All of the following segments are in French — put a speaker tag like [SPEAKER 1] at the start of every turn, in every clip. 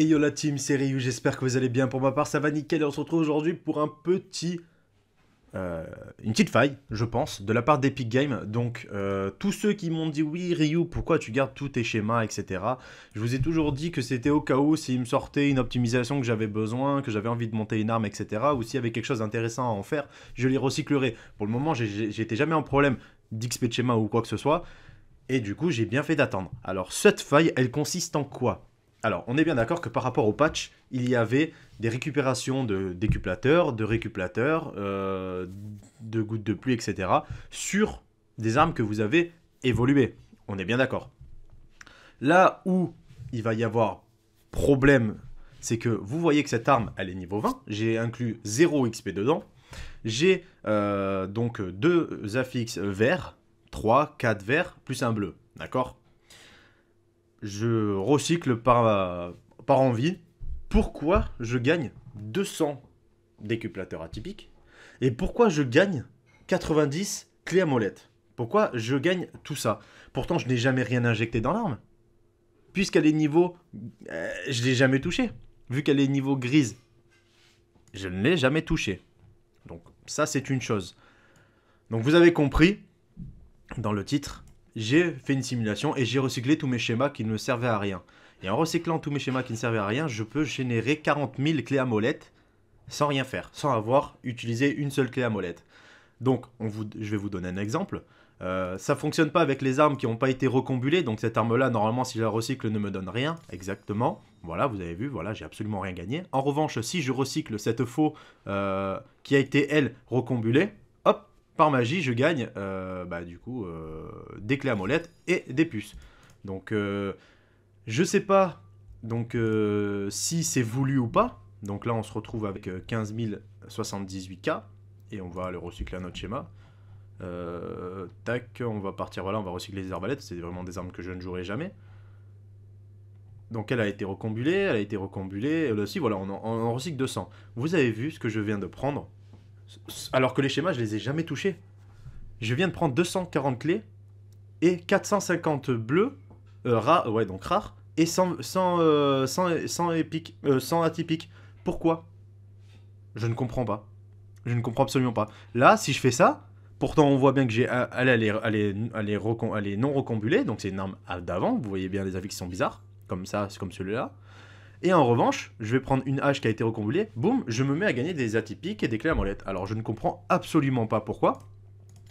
[SPEAKER 1] et yo la team, c'est Ryu, j'espère que vous allez bien. Pour ma part, ça va nickel et on se retrouve aujourd'hui pour un petit... Euh, une petite faille, je pense, de la part d'Epic Games. Donc, euh, tous ceux qui m'ont dit oui, Ryu, pourquoi tu gardes tous tes schémas, etc. Je vous ai toujours dit que c'était au cas où s'il me sortait une optimisation que j'avais besoin, que j'avais envie de monter une arme, etc. Ou s'il y avait quelque chose d'intéressant à en faire, je les recyclerais. Pour le moment, j'étais jamais en problème d'XP de schéma ou quoi que ce soit. Et du coup, j'ai bien fait d'attendre. Alors, cette faille, elle consiste en quoi alors, on est bien d'accord que par rapport au patch, il y avait des récupérations de décuplateurs, de récuplateurs, euh, de gouttes de pluie, etc. sur des armes que vous avez évoluées. On est bien d'accord. Là où il va y avoir problème, c'est que vous voyez que cette arme, elle est niveau 20. J'ai inclus 0 XP dedans. J'ai euh, donc deux affixes verts, 3, 4 verts, plus un bleu. D'accord je recycle par, envie pourquoi je gagne 200 décuplateurs atypiques et pourquoi je gagne 90 clés à molette. Pourquoi je gagne tout ça Pourtant, je n'ai jamais rien injecté dans l'arme. Puisqu'elle est niveau. Euh, je ne l'ai jamais touché. Vu qu'elle est niveau grise, je ne l'ai jamais touché. Donc, ça, c'est une chose. Donc, vous avez compris dans le titre j'ai fait une simulation et j'ai recyclé tous mes schémas qui ne servaient à rien. Et en recyclant tous mes schémas qui ne servaient à rien, je peux générer 40 000 clés à molette sans rien faire, sans avoir utilisé une seule clé à molette. Donc, je vais vous donner un exemple. Ça euh, ça fonctionne pas avec les armes qui n'ont pas été recombulées, donc cette arme-là, normalement, si je la recycle, ne me donne rien, exactement. Voilà, vous avez vu, voilà, j'ai absolument rien gagné. En revanche, si je recycle cette faux euh, qui a été, elle, recombulée, par magie, je gagne euh, bah, du coup euh, des clés à molette et des puces. Donc euh, je sais pas donc, si c'est voulu ou pas. Donc là, on se retrouve avec 15 078K et on va aller recycler à notre schéma. tac, on va partir, voilà, on va recycler les arbalètes, c'est vraiment des armes que je ne jouerai jamais. Donc elle a été recombulée, elle a été recombulée, là aussi, voilà, on, en, recycle 200. Vous avez vu ce que je viens de prendre alors que les schémas, je les ai jamais touchés. Je viens de prendre 240 clés et 450 bleus, euh, ouais, donc rares, et 100, 100, 100, atypiques. Pourquoi Je ne comprends pas. Je ne comprends absolument pas. Là, si je fais ça, pourtant on voit bien que j'ai allé euh, est non recombulée, donc c'est une arme d'avant, vous voyez bien les qui sont bizarres, comme ça, comme celui-là. Et en revanche, je vais prendre une hache qui a été recombulée, boum, je me mets à gagner des atypiques et des clés à molette. Alors je ne comprends absolument pas pourquoi.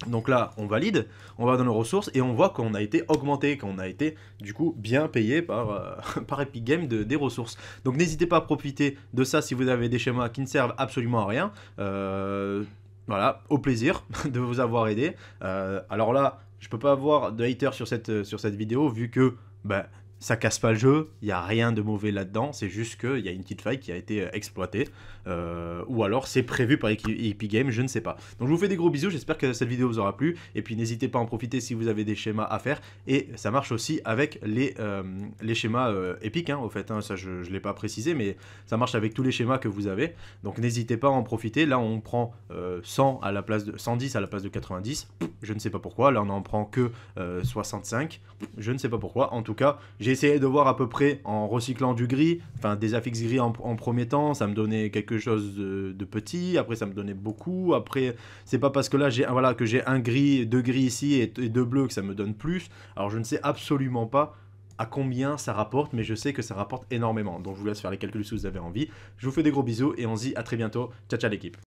[SPEAKER 1] Donc là, on valide, on va dans nos ressources et on voit qu'on a été augmenté, qu'on a été du coup bien payé par, euh, par Epic Games des ressources. Donc n'hésitez pas à profiter de ça si vous avez des schémas qui ne servent absolument à rien. Euh, voilà, au plaisir de vous avoir aidé. Euh, alors là, je peux pas avoir de hater sur cette, sur cette vidéo vu que... ben ça casse pas le jeu, il n'y a rien de mauvais là-dedans, c'est juste qu'il y a une petite faille qui a été euh, exploitée, euh, ou alors c'est prévu par Epic Games, je ne sais pas. Donc je vous fais des gros bisous, j'espère que cette vidéo vous aura plu, et puis n'hésitez pas à en profiter si vous avez des schémas à faire, et ça marche aussi avec les, euh, les schémas épiques, hein, au fait, hein, ça je ne l'ai pas précisé, mais ça marche avec tous les schémas que vous avez, donc n'hésitez pas à en profiter, là on prend 100 à la place de, 110 à la place de 90, je ne sais pas pourquoi, là on en prend que 65, je ne sais pas pourquoi, en tout cas j'ai j'ai essayé de voir à peu près en recyclant du gris, enfin des affixes gris en, premier temps, ça me donnait quelque chose de, petit, après ça me donnait beaucoup, après c'est pas parce que là j'ai voilà que j'ai un gris, deux gris ici et, et deux bleus que ça me donne plus. Alors je ne sais absolument pas à combien ça rapporte, mais je sais que ça rapporte énormément. Donc je vous laisse faire les calculs si vous avez envie. Je vous fais des gros bisous et on se dit à très bientôt. Ciao ciao l'équipe.